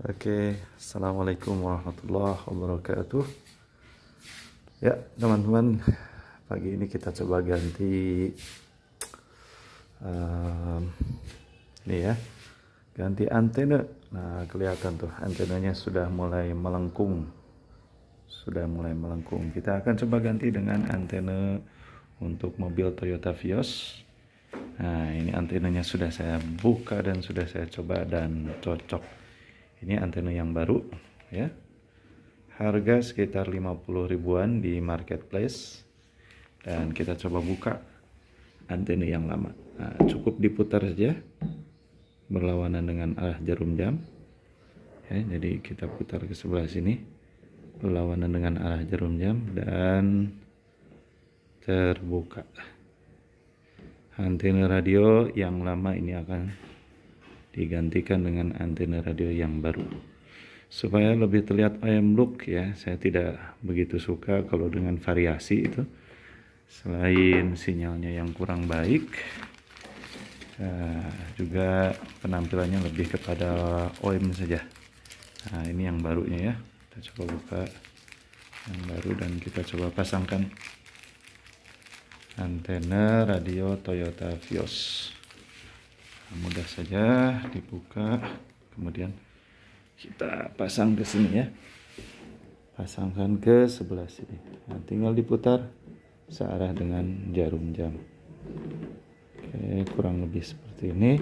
Oke, assalamualaikum warahmatullahi wabarakatuh. Ya, teman-teman, pagi ini kita coba ganti um, ini ya, ganti antena. Nah, kelihatan tuh antenanya sudah mulai melengkung, sudah mulai melengkung. Kita akan coba ganti dengan antena untuk mobil Toyota Vios. Nah, ini antenanya sudah saya buka dan sudah saya coba dan cocok ini antena yang baru ya harga sekitar 50 ribuan di marketplace dan kita coba buka antena yang lama nah, cukup diputar saja berlawanan dengan arah jarum jam ya, jadi kita putar ke sebelah sini berlawanan dengan arah jarum jam dan terbuka antena radio yang lama ini akan digantikan dengan antena radio yang baru supaya lebih terlihat ayam look ya saya tidak begitu suka kalau dengan variasi itu selain sinyalnya yang kurang baik uh, juga penampilannya lebih kepada OM saja nah ini yang barunya ya kita coba buka yang baru dan kita coba pasangkan antena radio Toyota Vios mudah saja dibuka kemudian kita pasang ke sini ya pasangkan ke sebelah sini nah, tinggal diputar searah dengan jarum jam oke kurang lebih seperti ini